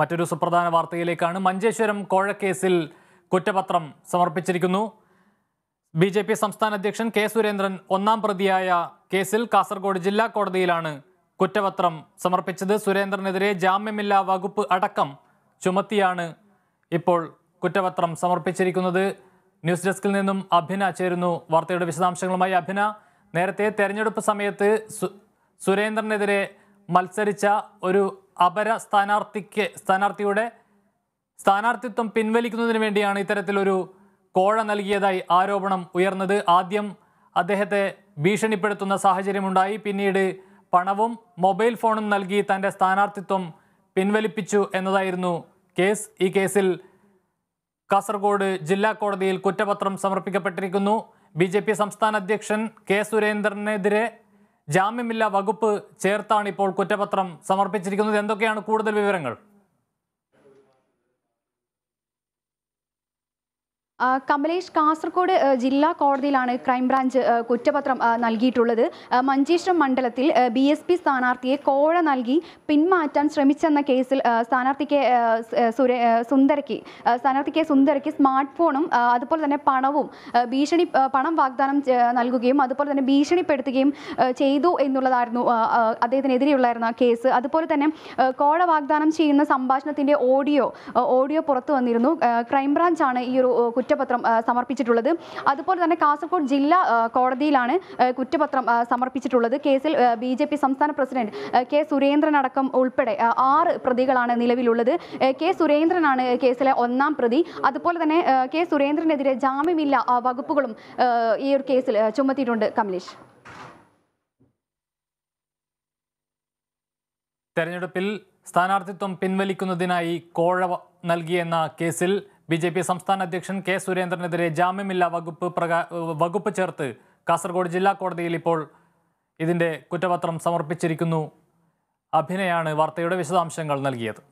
മറ്റൊരു സുപ്രധാന വാർത്തയിലേക്കാണ് മഞ്ചേശ്വരം കോഴക്കേസിൽ കുറ്റപത്രം സമർപ്പിച്ചിരിക്കുന്നു ബി ജെ പി സംസ്ഥാന അധ്യക്ഷൻ കെ സുരേന്ദ്രൻ ഒന്നാം പ്രതിയായ കേസിൽ കാസർഗോഡ് ജില്ലാ കോടതിയിലാണ് കുറ്റപത്രം സമർപ്പിച്ചത് സുരേന്ദ്രനെതിരെ ജാമ്യമില്ലാ വകുപ്പ് അടക്കം ചുമത്തിയാണ് ഇപ്പോൾ കുറ്റപത്രം സമർപ്പിച്ചിരിക്കുന്നത് ന്യൂസ് ഡെസ്കിൽ നിന്നും അഭിന ചേരുന്നു വാർത്തയുടെ വിശദാംശങ്ങളുമായി അഭിന നേരത്തെ തെരഞ്ഞെടുപ്പ് സമയത്ത് സുരേന്ദ്രനെതിരെ മത്സരിച്ച ഒരു അപര സ്ഥാനാർത്ഥിക്ക് സ്ഥാനാർത്ഥിയുടെ സ്ഥാനാർത്ഥിത്വം പിൻവലിക്കുന്നതിന് വേണ്ടിയാണ് ഇത്തരത്തിലൊരു കോഴ നൽകിയതായി ആരോപണം ഉയർന്നത് ആദ്യം അദ്ദേഹത്തെ ഭീഷണിപ്പെടുത്തുന്ന സാഹചര്യമുണ്ടായി പിന്നീട് പണവും മൊബൈൽ ഫോണും നൽകി തൻ്റെ സ്ഥാനാർത്ഥിത്വം പിൻവലിപ്പിച്ചു എന്നതായിരുന്നു കേസ് ഈ കേസിൽ കാസർഗോഡ് ജില്ലാ കോടതിയിൽ കുറ്റപത്രം സമർപ്പിക്കപ്പെട്ടിരിക്കുന്നു ബി സംസ്ഥാന അധ്യക്ഷൻ കെ സുരേന്ദ്രനെതിരെ ജാമ്യമില്ലാ വകുപ്പ് ചേർത്താണ് ഇപ്പോൾ കുറ്റപത്രം സമർപ്പിച്ചിരിക്കുന്നത് എന്തൊക്കെയാണ് കൂടുതൽ വിവരങ്ങൾ കമലേഷ് കാസർഗോഡ് ജില്ലാ കോടതിയിലാണ് ക്രൈംബ്രാഞ്ച് കുറ്റപത്രം നൽകിയിട്ടുള്ളത് മഞ്ചേശ്വരം മണ്ഡലത്തിൽ ബി എസ് പി സ്ഥാനാർത്ഥിയെ കോഴ നൽകി പിന്മാറ്റാൻ ശ്രമിച്ചെന്ന കേസിൽ സ്ഥാനാർത്ഥിക്ക് സുന്ദരയ്ക്ക് സ്ഥാനാർത്ഥിക്ക് സുന്ദരയ്ക്ക് സ്മാർട്ട് ഫോണും അതുപോലെ തന്നെ പണവും ഭീഷണി പണം വാഗ്ദാനം നൽകുകയും അതുപോലെ തന്നെ ഭീഷണിപ്പെടുത്തുകയും ചെയ്തു എന്നുള്ളതായിരുന്നു അദ്ദേഹത്തിനെതിരെയുള്ളായിരുന്ന കേസ് അതുപോലെ തന്നെ കോഴ വാഗ്ദാനം ചെയ്യുന്ന സംഭാഷണത്തിൻ്റെ ഓഡിയോ ഓഡിയോ പുറത്തു വന്നിരുന്നു ക്രൈംബ്രാഞ്ചാണ് ഈ ഒരു കുറ്റ കുറ്റപത്രം സമർപ്പിച്ചിട്ടുള്ളത് അതുപോലെ തന്നെ കാസർഗോഡ് ജില്ലാ കോടതിയിലാണ് കുറ്റപത്രം സമർപ്പിച്ചിട്ടുള്ളത് കേസിൽ ബി ജെ പി സംസ്ഥാന പ്രസിഡന്റ് കെ സുരേന്ദ്രൻ അടക്കം ഉൾപ്പെടെ ആറ് പ്രതികളാണ് നിലവിലുള്ളത് കെ സുരേന്ദ്രനാണ് കേസിലെ ഒന്നാം പ്രതി അതുപോലെ തന്നെ കെ സുരേന്ദ്രനെതിരെ ജാമ്യമില്ല വകുപ്പുകളും ഈ ഒരു കേസിൽ ചുമത്തിയിട്ടുണ്ട് കമലേഷ് തെരഞ്ഞെടുപ്പിൽ സ്ഥാനാർത്ഥിത്വം പിൻവലിക്കുന്നതിനായി കോഴ നൽകിയെന്ന കേസിൽ ബി ജെ പി സംസ്ഥാന അധ്യക്ഷൻ കെ സുരേന്ദ്രനെതിരെ ജാമ്യമില്ലാ വകുപ്പ് വകുപ്പ് ചേർത്ത് കാസർഗോഡ് ജില്ലാ കോടതിയിൽ ഇപ്പോൾ ഇതിൻ്റെ കുറ്റപത്രം സമർപ്പിച്ചിരിക്കുന്നു അഭിനയാണ് വാർത്തയുടെ വിശദാംശങ്ങൾ നൽകിയത്